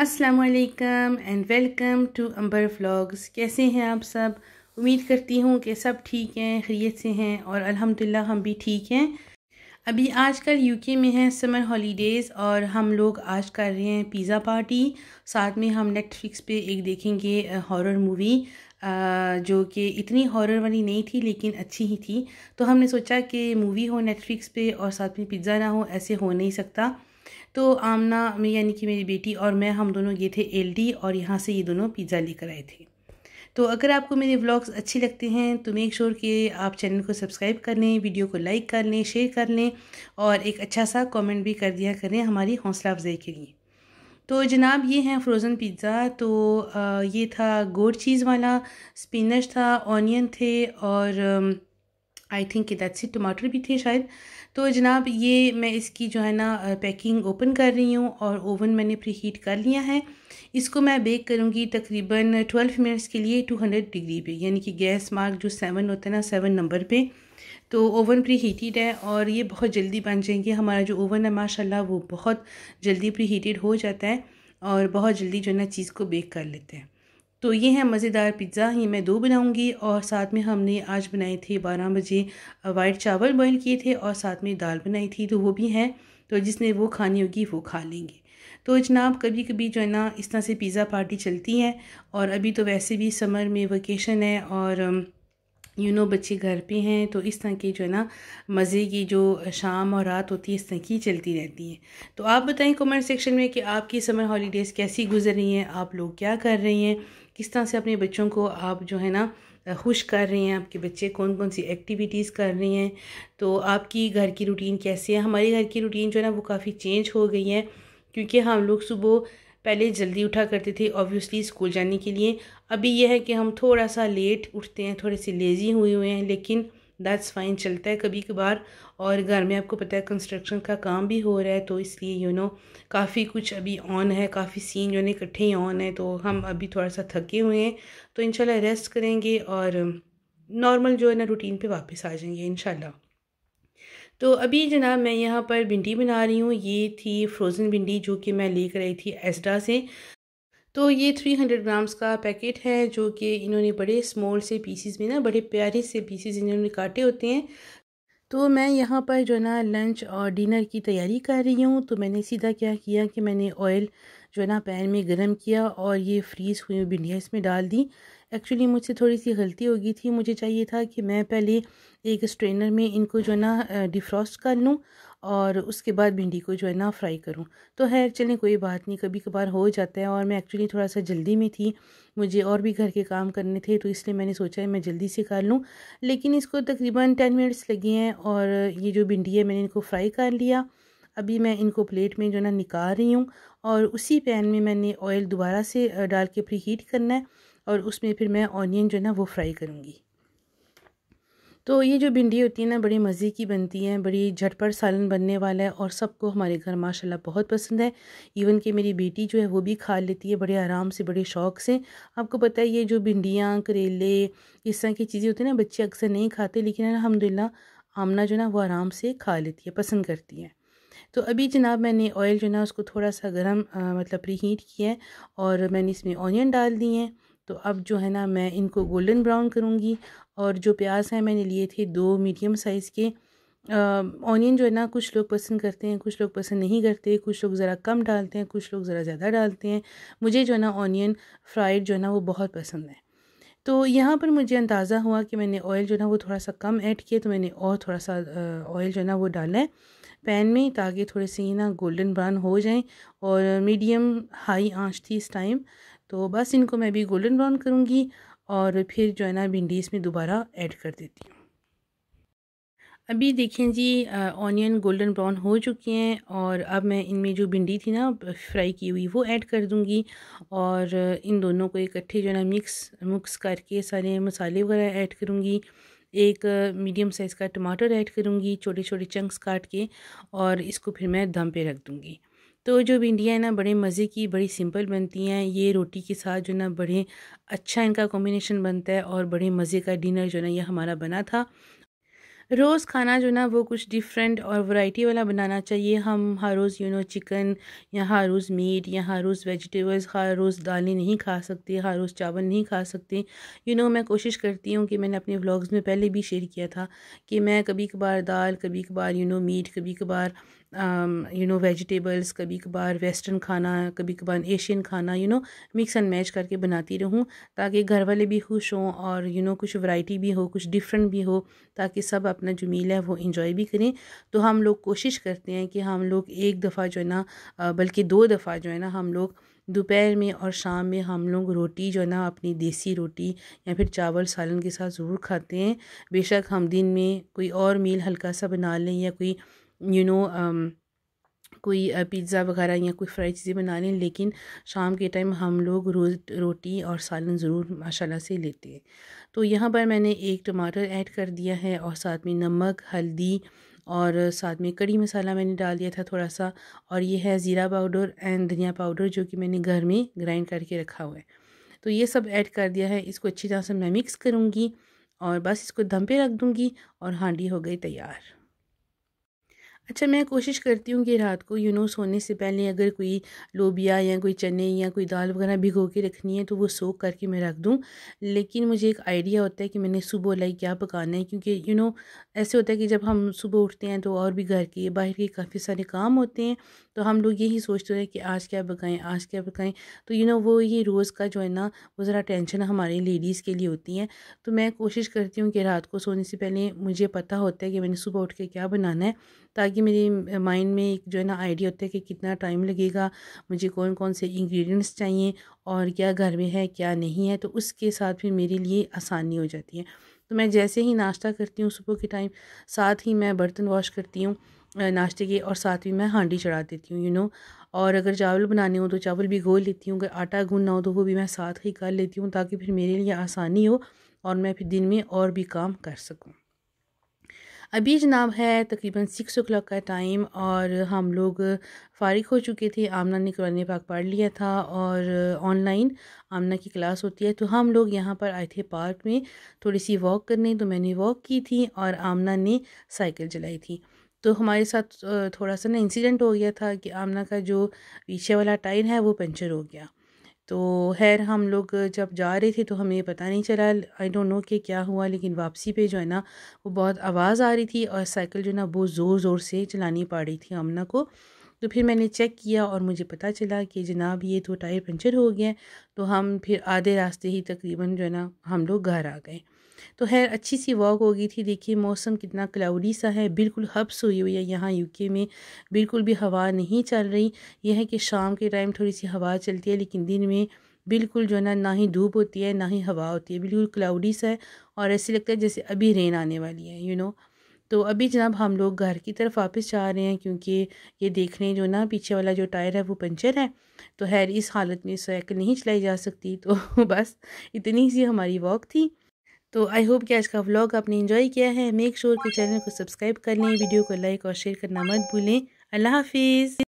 असलकम and welcome to Amber vlogs कैसे हैं आप सब उम्मीद करती हूँ कि सब ठीक हैं खरीत से हैं और अल्हम्दुलिल्लाह हम भी ठीक हैं अभी आजकल यूके में है समर हॉलीडेज़ और हम लोग आज कर रहे हैं पिज़्ज़ा पार्टी साथ में हम नेटफ्लिक्स पे एक देखेंगे हॉरर मूवी जो कि इतनी हॉरर वाली नहीं थी लेकिन अच्छी ही थी तो हमने सोचा कि मूवी हो नेटफ्लिक्स पे और साथ में पिज़्ज़ा ना हो ऐसे हो नहीं सकता तो आमना यानी कि मेरी बेटी और मैं हम दोनों गए थे एलडी और यहाँ से ये दोनों पिज़्ज़ा लेकर आए थे तो अगर आपको मेरे व्लॉग्स अच्छे लगते हैं तो मेक श्योर कि आप चैनल को सब्सक्राइब कर लें वीडियो को लाइक कर लें शेयर कर लें और एक अच्छा सा कमेंट भी कर दिया करें हमारी हौसला अफजाई के लिए तो जनाब ये हैं फ्रोज़न पिज़्ज़ा तो ये था गोड चीज़ वाला स्पिनच था ऑनियन थे और आई थिंक कि दैट्स इट टमाटर भी थे शायद तो जनाब ये मैं इसकी जो है ना पैकिंग ओपन कर रही हूँ और ओवन मैंने प्री हीट कर लिया है इसको मैं बेक करूँगी तकरीबन ट्वेल्व मिनट्स के लिए टू हंड्रेड डिग्री पे यानी कि गैस मार्क जो सेवन होता है ना सेवन नंबर पे तो ओवन प्री हीटेड है और ये बहुत जल्दी बन जाएंगे हमारा जो ओवन है माशाल्लाह वो बहुत जल्दी प्री हीटेड हो जाता है और बहुत जल्दी जो है ना चीज़ को बेक कर लेते हैं तो ये है मज़ेदार पिज़्ज़ा ये मैं दो बनाऊंगी और साथ में हमने आज बनाए थे बारह बजे वाइट चावल बॉयल किए थे और साथ में दाल बनाई थी तो वो भी हैं तो जिसने वो खानी होगी वो खा लेंगे तो जनाब कभी कभी जो है ना इस तरह से पिज़्ज़ा पार्टी चलती है और अभी तो वैसे भी समर में वेकेशन है और you um, you know know, बच्चे घर पे हैं तो इस तरह की जो है ना मज़े की जो शाम और रात होती है इस तरह की चलती रहती है तो आप बताएं कमेंट सेक्शन में कि आपकी समर हॉलीडेज़ कैसी गुजर रही हैं आप लोग क्या कर रही हैं किस तरह से अपने बच्चों को आप जो है ना खुश कर रहे हैं आपके बच्चे कौन कौन सी एक्टिविटीज़ कर रहे हैं तो आपकी घर की रूटीन कैसी है हमारे घर की रूटीन जो है ना वो काफ़ी चेंज हो गई है क्योंकि हम लोग सुबह पहले जल्दी उठा करते थे ऑब्वियसली स्कूल जाने के लिए अभी यह है कि हम थोड़ा सा लेट उठते हैं थोड़े से लेज़ी हुए हुए हैं लेकिन दैट्स फाइन चलता है कभी कभार और घर में आपको पता है कंस्ट्रक्शन का काम भी हो रहा है तो इसलिए यू नो काफ़ी कुछ अभी ऑन है काफ़ी सीन जो है इकट्ठे ही ऑन है तो हम अभी थोड़ा सा थके हुए हैं तो इन रेस्ट करेंगे और नॉर्मल जो है ना रूटीन पर वापस आ जाएंगे इन तो अभी जनाब मैं यहाँ पर भिंडी बना रही हूँ ये थी फ्रोज़न भिंडी जो कि मैं लेकर आई थी एसडा से तो ये थ्री हंड्रेड ग्राम्स का पैकेट है जो कि इन्होंने बड़े स्मॉल से पीसीज में ना बड़े प्यारे से पीसीज इन्होंने काटे होते हैं तो मैं यहाँ पर जो है ना लंच और डिनर की तैयारी कर रही हूँ तो मैंने सीधा क्या किया कि मैंने ऑयल जो है ना पैन में गर्म किया और ये फ्रीज़ हुई भिंडियाँ इसमें डाल दी एक्चुअली मुझसे थोड़ी सी गलती हो गई थी मुझे चाहिए था कि मैं पहले एक स्ट्रेनर में इनको जो है ना डिफ्रॉस्ट कर लूँ और उसके बाद भिंडी को जो है ना फ्राई करूँ तो है चलें कोई बात नहीं कभी कभार हो जाता है और मैं एक्चुअली थोड़ा सा जल्दी में थी मुझे और भी घर के काम करने थे तो इसलिए मैंने सोचा है मैं जल्दी से कर लूँ लेकिन इसको तकरीबन टेन मिनट्स लगी हैं और ये जो भिंडी है मैंने इनको फ्राई कर लिया अभी मैं इनको प्लेट में जो ना निकाल रही हूँ और उसी पैन में मैंने ऑयल दोबारा से डाल के प्री हीट करना है और उसमें फिर मैं ऑनियन जो है ना वो फ्राई करूँगी तो ये जो भिंडी होती है ना बड़ी मज़े की बनती है बड़ी झटपट सालन बनने वाला है और सबको हमारे घर माशाल्लाह बहुत पसंद है इवन कि मेरी बेटी जो है वो भी खा लेती है बड़े आराम से बड़े शौक से आपको पता है ये जो भिंडियाँ करेले इस तरह की चीज़ें होती हैं ना बच्चे अक्सर नहीं खाते लेकिन अलहमदिल्ला आमना जो ना वो आराम से खा लेती है पसंद करती है तो अभी जनाब मैंने ऑयल जो ना उसको थोड़ा सा गर्म मतलब प्री किया है और मैंने इसमें ऑनियन डाल दिए हैं तो अब जो है ना मैं इनको गोल्डन ब्राउन करूँगी और जो प्याज हैं मैंने लिए थे दो मीडियम साइज़ के ऑनियन जो है ना कुछ लोग पसंद करते हैं कुछ लोग पसंद नहीं करते कुछ लोग ज़रा कम डालते हैं कुछ लोग ज़रा ज़्यादा डालते हैं मुझे जो है ना ऑनियन फ्राइड जो है ना वो बहुत पसंद है तो यहाँ पर मुझे अंदाज़ा हुआ कि मैंने ऑयल जो है ना वो थोड़ा सा कम ऐड किया तो मैंने और थोड़ा सा ऑयल जो है ना वो डाला है पैन में ताकि थोड़े से ना गोल्डन ब्राउन हो जाएं और मीडियम हाई आंच थी इस टाइम तो बस इनको मैं भी गोल्डन ब्राउन करूँगी और फिर जो है ना भिंडी इसमें दोबारा ऐड कर देती हूँ अभी देखें जी ऑनियन गोल्डन ब्राउन हो चुके हैं और अब मैं इनमें जो भिंडी थी ना फ्राई की हुई वो ऐड कर दूंगी और इन दोनों को इकट्ठे जो है ना मिक्स मिक्स करके सारे मसाले वगैरह ऐड करूँगी एक मीडियम साइज़ का टमाटर ऐड करूँगी छोटे छोटे चंक्स काट के और इसको फिर मैं दम पे रख दूँगी तो जो भिंडियाँ ना बड़े मज़े की बड़ी सिंपल बनती हैं ये रोटी के साथ जो ना बड़े अच्छा इनका कॉम्बिनेशन बनता है और बड़े मज़े का डिनर जो ना ये हमारा बना था रोज़ खाना जो ना वो कुछ डिफरेंट और वैरायटी वाला बनाना चाहिए हम हर रोज़ यू नो चिकन या हर रोज़ मीट या हर रोज़ वेजिटेबल्स हर रोज़ दालें नहीं खा सकते हर रोज़ चावल नहीं खा सकते यू नो मैं कोशिश करती हूँ कि मैंने अपने व्लॉग्स में पहले भी शेयर किया था कि मैं कभी कभार दाल कभी कभार यू नो मीट कभी कभार यू नो वेजिटेबल्स कभी कभार वेस्टर्न खाना कभी कभार एशियन खाना you know mix and match करके बनाती रहूँ ताकि घर वाले भी खुश हों और यू you नो know, कुछ वैरायटी भी हो कुछ डिफरेंट भी हो ताकि सब अपना जो मील है वो इंजॉय भी करें तो हम लोग कोशिश करते हैं कि हम लोग एक दफ़ा जो है ना बल्कि दो दफ़ा जो है ना हम लोग दोपहर में और शाम में हम लोग रोटी जो है ना अपनी देसी रोटी या फिर चावल सालन के साथ ज़रूर खाते हैं बेशक हम दिन में कोई और मील हल्का सा बना लें या कोई यू नो um, कोई पिज़्ज़ा वगैरह या कोई फ्राई चीज़ें बना लें लेकिन शाम के टाइम हम लोग रोज़ रोटी और सालन ज़रूर माशाल्लाह से लेते हैं तो यहाँ पर मैंने एक टमाटर ऐड कर दिया है और साथ में नमक हल्दी और साथ में कड़ी मसाला मैंने डाल दिया था थोड़ा सा और ये है ज़ीरा पाउडर एंड धनिया पाउडर जो कि मैंने घर में ग्राइंड करके रखा हुआ है तो ये सब ऐड कर दिया है इसको अच्छी तरह से मैं मिक्स करूँगी और बस इसको दम पे रख दूँगी और हांडी हो गई तैयार अच्छा मैं कोशिश करती हूँ कि रात को यू नो सोने से पहले अगर कोई लोबिया या कोई चने या कोई दाल वगैरह भिगो के रखनी है तो वो सोख करके मैं रख दूँ लेकिन मुझे एक आइडिया होता है कि मैंने सुबह लाई क्या पकाना है क्योंकि यू नो ऐसे होता है कि जब हम सुबह उठते हैं तो और भी घर के बाहर के काफ़ी सारे काम होते हैं तो हम लोग यही सोचते रहे कि आज क्या पकाएं आज क्या पकाएं तो यू नो वो ये रोज़ का जो है ना वो ज़रा टेंशन हमारे लेडीज़ के लिए होती है तो मैं कोशिश करती हूँ कि रात को सोने से पहले मुझे पता होता है कि मैंने सुबह उठ के क्या बनाना है ताकि मेरे माइंड में एक जो है ना आइडिया होता है कि कितना टाइम लगेगा मुझे कौन कौन से इंग्रेडिएंट्स चाहिए और क्या घर में है क्या नहीं है तो उसके साथ फिर मेरे लिए आसानी हो जाती है तो मैं जैसे ही नाश्ता करती हूँ सुबह के टाइम साथ ही मैं बर्तन वॉश करती हूँ नाश्ते के और साथ में मैं हांडी चढ़ा देती हूँ यू नो और अगर चावल बनाने हो तो चावल भी घोल लेती हूँ अगर आटा गूंदना हो तो वो भी मैं साथ ही कर लेती हूँ ताकि फिर मेरे लिए आसानी हो और मैं फिर दिन में और भी काम कर सकूँ अभी जनाब है तकरीबन सिक्स ओ क्लाक का टाइम और हम लोग फ़ारिग हो चुके थे आमना ने कुरान पाक पढ़ लिया था और ऑनलाइन आमना की क्लास होती है तो हम लोग यहाँ पर आए थे पार्क में थोड़ी सी वॉक करने तो मैंने वॉक की थी और आमना ने साइकिल चलाई थी तो हमारे साथ थोड़ा सा ना इंसिडेंट हो गया था कि आमना का जो पीछे वाला टायर है वो पंचर हो गया तो खैर हम लोग जब जा रहे थे तो हमें पता नहीं चला आई डोंट नो कि क्या हुआ लेकिन वापसी पे जो है ना वो बहुत आवाज़ आ रही थी और साइकिल जो है ना बहुत ज़ोर ज़ोर से चलानी पड़ रही थी आमना को तो फिर मैंने चेक किया और मुझे पता चला कि जनाब ये तो टायर पंचर हो गया तो हम फिर आधे रास्ते ही तकरीबन जो है ना हम लोग घर आ गए तो खैर अच्छी सी वॉक हो गई थी देखिए मौसम कितना क्लाउडी सा है बिल्कुल हब्स हुई हुई है यहाँ यूके में बिल्कुल भी हवा नहीं चल रही यह है कि शाम के टाइम थोड़ी सी हवा चलती है लेकिन दिन में बिल्कुल जो है ना ना ही धूप होती है ना ही हवा होती है बिल्कुल क्लाउडी सा है और ऐसे लगता है जैसे अभी रेन आने वाली है यू नो तो अभी जनाब हम लोग घर की तरफ वापस जा रहे हैं क्योंकि ये देख रहे हैं जो ना पीछे वाला जो टायर है वो पंचर है तो खैर इस हालत में साइकिल नहीं चलाई जा सकती तो बस इतनी सी हमारी वॉक थी तो आई होप कि आज का व्लॉग आपने एंजॉय किया है मेक श्योर sure कि चैनल को सब्सक्राइब कर लें वीडियो को लाइक और शेयर करना मत भूलें अल्लाह हाफिज़